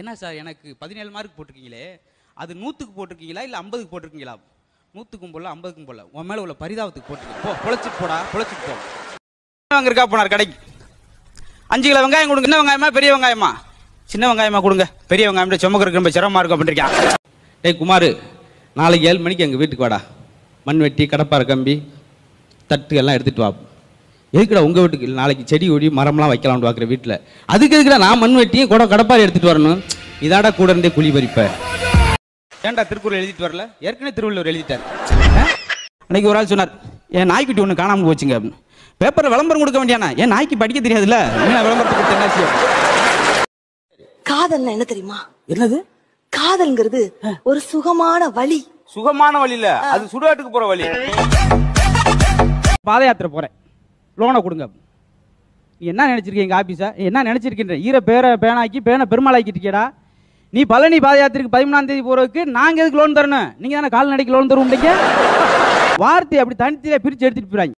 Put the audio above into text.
என்ன சார் எனக்கு பதினேழு மார்க் போட்டிருக்கீங்களே அது நூற்றுக்கு போட்டிருக்கீங்களா இல்லை ஐம்பதுக்கு போட்டிருக்கீங்களா நூற்றுக்கும் போடல ஐம்பதுக்கும் போடல உன் மேலே உள்ள பரிதாபத்துக்கு போட்டிருக்கீங்க போ பொழைச்சி போடா பொழைச்சிட்டு போ அங்கே இருக்கா போனார் கடைக்கு அஞ்சு கிலோ வெங்காயம் கொடுங்க சின்ன வெங்காயமா பெரிய வெங்காயமா சின்ன வெங்காயமா கொடுங்க பெரிய வெங்காயம் சுமக்கு இருக்கு ரொம்ப சிரமமாக இருக்கும் அப்படின்றிருக்கேன் டேய் குமார் நாளைக்கு ஏழு மணிக்கு எங்கள் வீட்டுக்கு வாடா மண்வெட்டி கடப்பாறை கம்பி தட்டு எல்லாம் எடுத்துகிட்டு வா எதுக்குடா உங்கள் வீட்டுக்கு நாளைக்கு செடி ஒடி மரம்லாம் வைக்கலாம்னு பார்க்குற வீட்டில் அதுக்கு எதுக்குடா நான் மண் வெட்டியும் கூட கடப்பாரி எடுத்துகிட்டு வரணும் இதாடா கூட இருந்தே குழி பறிப்பேன் ஏன்டா திருக்குறள் எழுதிட்டு வரல ஏற்கனவே திருவள்ளுவர் எழுதிட்டார் அன்னைக்கு ஒரு ஆள் சொன்னார் என் நாய்க்குட்டி ஒன்று காணாமல் போச்சுங்க அப்படின்னு விளம்பரம் கொடுக்க வேண்டியானா என் நாய்க்கு படிக்க தெரியாதுல்ல விளம்பரத்துக்கு என்ன காதல்னா என்ன தெரியுமா என்னது காதல்ங்கிறது ஒரு சுகமான வழி சுகமான வழி இல்ல அது சுடுகாட்டுக்கு போற வழி பாத யாத்திரை போறேன் லோனை கொடுங்க என்ன நினச்சிருக்கீங்க எங்கள் ஆஃபீஸை என்ன நினச்சிருக்கின்ற ஈர பேரை பேனாக்கி பேனை பெருமாளாக்கிட்டு இருக்கேடா நீ பழனி பாத யாத்திரைக்கு பதிமூணாம் தேதி போகிறதுக்கு நாங்கள் எதுக்கு லோன் தரணும் நீங்கள் தானே கால்நடைக்கு லோன் தருவோம் வார்த்தை அப்படி தனித்திலே பிரித்து எடுத்துகிட்டு போகிறாங்க